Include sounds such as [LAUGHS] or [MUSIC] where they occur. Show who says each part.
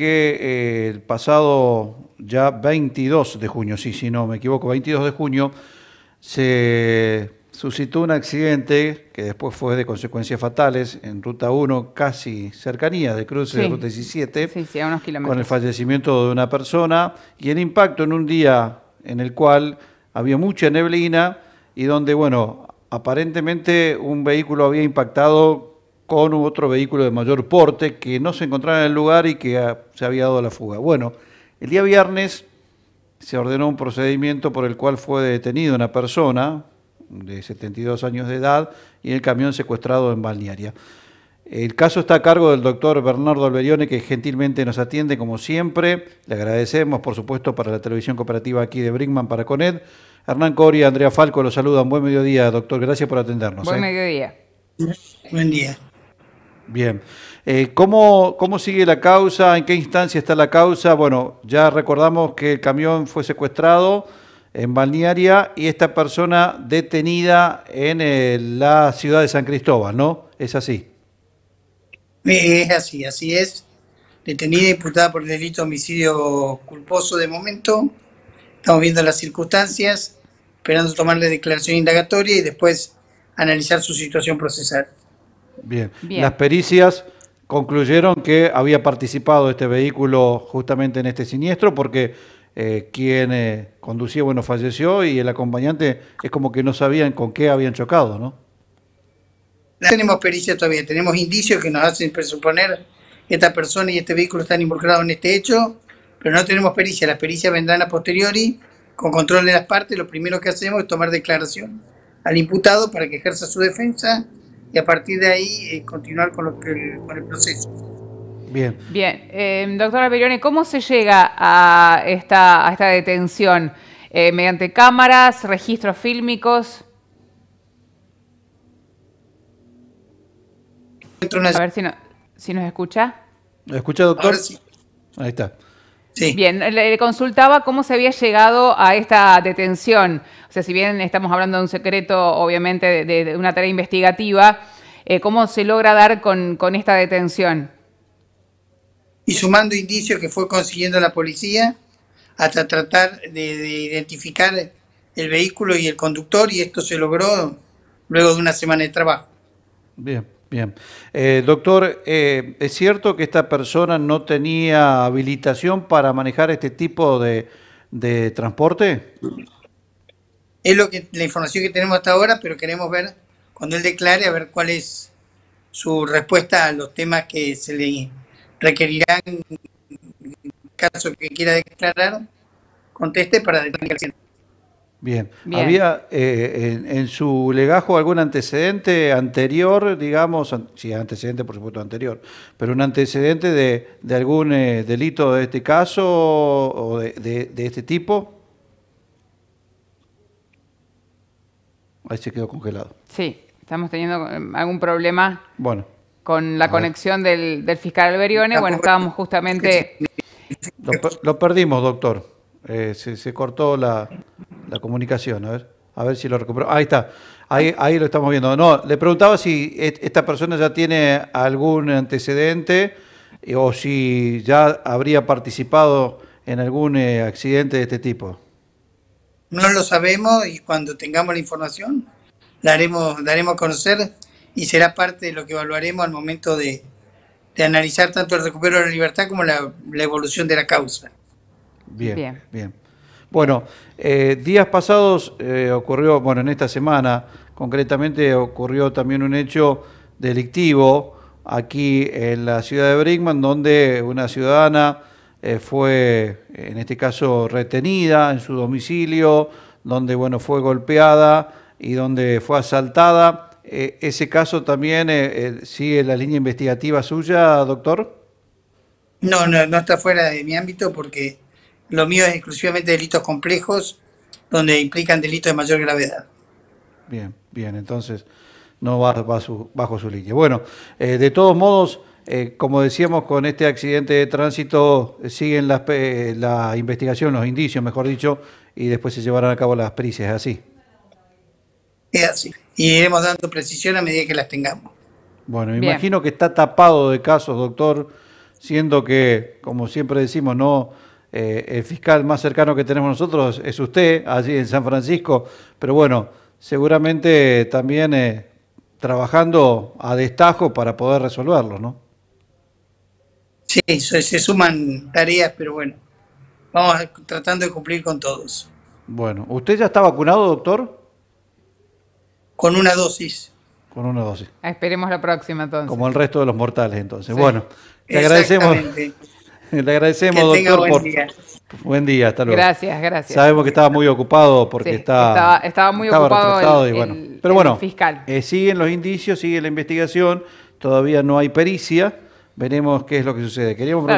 Speaker 1: que eh, el pasado ya 22 de junio, sí, si no me equivoco, 22 de junio, se suscitó un accidente que después fue de consecuencias fatales en Ruta 1, casi cercanía de cruce de Ruta 17, con el fallecimiento de una persona y el impacto en un día en el cual había mucha neblina y donde, bueno, aparentemente un vehículo había impactado con otro vehículo de mayor porte que no se encontraba en el lugar y que se había dado la fuga. Bueno, el día viernes se ordenó un procedimiento por el cual fue detenido una persona de 72 años de edad y el camión secuestrado en Balnearia. El caso está a cargo del doctor Bernardo Alberione, que gentilmente nos atiende como siempre. Le agradecemos, por supuesto, para la televisión cooperativa aquí de Brinkman para Coned, Hernán Coria, Andrea Falco, los saludan. Buen mediodía, doctor. Gracias por atendernos. Buen ¿eh?
Speaker 2: mediodía. Buen día.
Speaker 1: Bien. Eh, ¿cómo, ¿Cómo sigue la causa? ¿En qué instancia está la causa? Bueno, ya recordamos que el camión fue secuestrado en Balnearia y esta persona detenida en eh, la ciudad de San Cristóbal, ¿no? ¿Es así?
Speaker 2: Eh, es así, así es. Detenida y imputada por delito de homicidio culposo de momento. Estamos viendo las circunstancias, esperando tomarle declaración indagatoria y después analizar su situación procesal.
Speaker 1: Bien. Las pericias concluyeron que había participado este vehículo justamente en este siniestro porque eh, quien eh, conducía, bueno, falleció y el acompañante es como que no sabían con qué habían chocado, ¿no?
Speaker 2: No tenemos pericia todavía, tenemos indicios que nos hacen presuponer que esta persona y este vehículo están involucrados en este hecho, pero no tenemos pericia. Las pericias vendrán a posteriori con control de las partes. Lo primero que hacemos es tomar declaración al imputado para que ejerza su defensa y a partir de ahí eh, continuar con, lo que el, proceso. Bien. Bien. Eh, doctora ¿cómo se llega a esta, a esta detención? Eh, ¿Mediante cámaras, registros fílmicos? A ver si, nos escucha.
Speaker 1: ¿Me escucha, doctor? Ahí está.
Speaker 2: Bien, le consultaba cómo se había llegado a esta detención. O sea, si bien estamos hablando de un secreto, obviamente, de, una tarea investigativa, eh, ¿cómo se logra dar con, esta detención? Y sumando indicios que fue consiguiendo la policía hasta tratar de, de identificar el vehículo y el conductor, y esto se logró luego de una semana de trabajo.
Speaker 1: Bien. Bien. Eh, doctor, eh, ¿es cierto que esta persona no tenía habilitación para manejar este tipo de, transporte?
Speaker 2: Es lo que la información que tenemos hasta ahora, pero queremos ver cuando él declare a ver cuál es su respuesta a los temas que se le requerirán en caso que quiera declarar, conteste para detener
Speaker 1: Bien. ¿Había eh, en, su legajo algún antecedente anterior, digamos, sí, antecedente por supuesto anterior, pero un antecedente de, algún eh, delito de este caso o de, este tipo? Ahí se quedó congelado.
Speaker 2: Sí, estamos teniendo em, algún problema bueno, con la conexión del, fiscal Alberione. Bueno, estábamos justamente...
Speaker 1: Lo, perdimos, doctor. Eh, se cortó la, la comunicación, a ver, a ver si lo recupero. Ahí está, ahí, ahí lo estamos viendo. No, le preguntaba si esta persona ya tiene algún antecedente eh, o si ya habría participado en algún eh, accidente de este tipo.
Speaker 2: No lo sabemos y cuando tengamos la información
Speaker 1: la haremos,
Speaker 2: daremos a conocer y será parte de lo que evaluaremos al momento de, analizar tanto el recupero de la libertad como la, evolución de la causa.
Speaker 1: bien. bien. Bueno, eh, días pasados eh, ocurrió, bueno, en esta semana concretamente ocurrió también un hecho delictivo aquí en la ciudad de Brinkman, donde una ciudadana eh, fue, en este caso, retenida en su domicilio, donde, bueno, fue golpeada y donde fue asaltada. ¿Ese caso también sigue la línea investigativa suya, doctor?
Speaker 2: No, no, no está fuera de mi ámbito porque lo mío es exclusivamente delitos complejos, donde implican delitos de mayor gravedad.
Speaker 1: Bien, bien, entonces no va, bajo su línea. Bueno, eh, de todos modos, eh, como decíamos, con este accidente de tránsito eh, siguen la investigación, los indicios, mejor dicho, y después se llevarán a cabo las pericias, así. Es así.
Speaker 2: Y iremos dando precisión a medida que las tengamos.
Speaker 1: Bueno, me imagino que está tapado de casos, doctor, siendo que, como siempre decimos, no eh, el fiscal más cercano que tenemos nosotros es usted, allí en San Francisco, pero bueno, seguramente también eh, trabajando a destajo para poder resolverlo, ¿no? Sí, se, suman
Speaker 2: tareas, pero bueno, vamos tratando de cumplir con todos.
Speaker 1: Bueno, ¿usted ya está vacunado, doctor? Con una dosis. Con una dosis.
Speaker 2: Esperemos la próxima entonces. Como el resto
Speaker 1: de los mortales entonces. Bueno, le agradecemos. [LAUGHS] Le agradecemos, doctor. Buen, día. buen día, hasta luego. Gracias, gracias. Sabemos que estaba muy ocupado porque está,
Speaker 2: estaba, muy ocupado.
Speaker 1: Pero bueno, eh, siguen los indicios, sigue la investigación, todavía no hay pericia. Veremos qué es lo que sucede. Queríamos